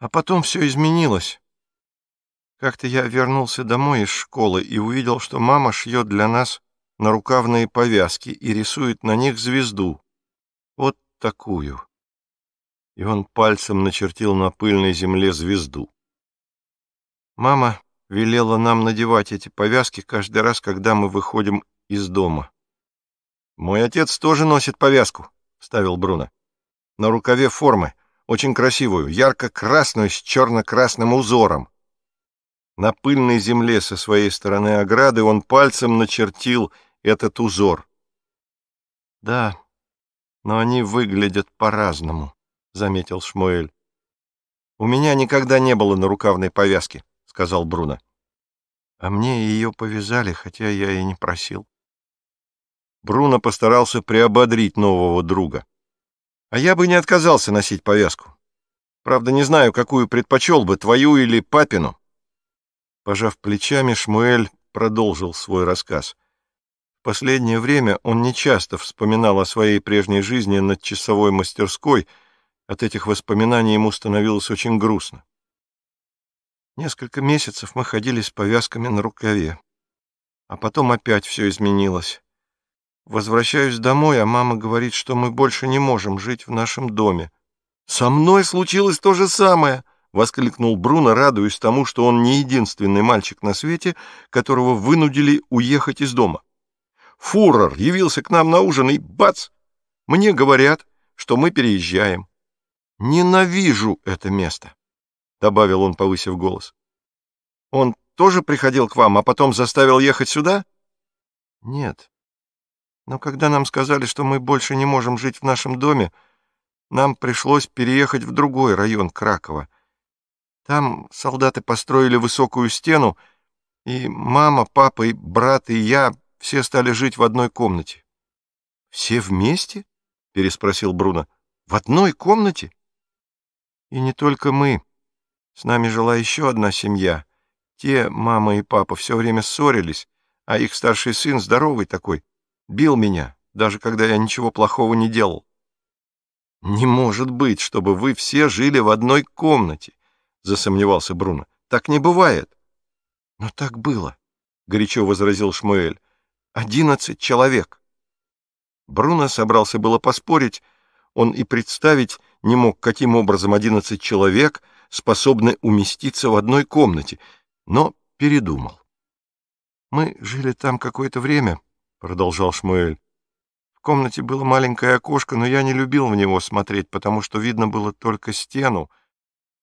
А потом все изменилось. Как-то я вернулся домой из школы и увидел, что мама шьет для нас нарукавные повязки и рисует на них звезду. Вот такую. И он пальцем начертил на пыльной земле звезду. Мама велела нам надевать эти повязки каждый раз, когда мы выходим из дома. «Мой отец тоже носит повязку», — вставил Бруно. «На рукаве формы очень красивую, ярко-красную с черно-красным узором. На пыльной земле со своей стороны ограды он пальцем начертил этот узор. — Да, но они выглядят по-разному, — заметил Шмуэль. — У меня никогда не было нарукавной повязки, — сказал Бруно. — А мне ее повязали, хотя я и не просил. Бруно постарался приободрить нового друга. А я бы не отказался носить повязку. Правда, не знаю, какую предпочел бы, твою или папину. Пожав плечами, Шмуэль продолжил свой рассказ. В последнее время он нечасто вспоминал о своей прежней жизни над часовой мастерской. От этих воспоминаний ему становилось очень грустно. Несколько месяцев мы ходили с повязками на рукаве. А потом опять все изменилось. Возвращаюсь домой, а мама говорит, что мы больше не можем жить в нашем доме. «Со мной случилось то же самое!» — воскликнул Бруно, радуясь тому, что он не единственный мальчик на свете, которого вынудили уехать из дома. «Фурор явился к нам на ужин, и бац! Мне говорят, что мы переезжаем. Ненавижу это место!» — добавил он, повысив голос. «Он тоже приходил к вам, а потом заставил ехать сюда?» «Нет», но когда нам сказали, что мы больше не можем жить в нашем доме, нам пришлось переехать в другой район Кракова. Там солдаты построили высокую стену, и мама, папа, и брат, и я все стали жить в одной комнате. — Все вместе? — переспросил Бруно. — В одной комнате? — И не только мы. С нами жила еще одна семья. Те мама и папа все время ссорились, а их старший сын здоровый такой — Бил меня, даже когда я ничего плохого не делал. «Не может быть, чтобы вы все жили в одной комнате», — засомневался Бруно. «Так не бывает». «Но так было», — горячо возразил Шмуэль. «Одиннадцать человек». Бруно собрался было поспорить, он и представить не мог, каким образом одиннадцать человек способны уместиться в одной комнате, но передумал. «Мы жили там какое-то время», — продолжал Шмуэль. «В комнате было маленькое окошко, но я не любил в него смотреть, потому что видно было только стену,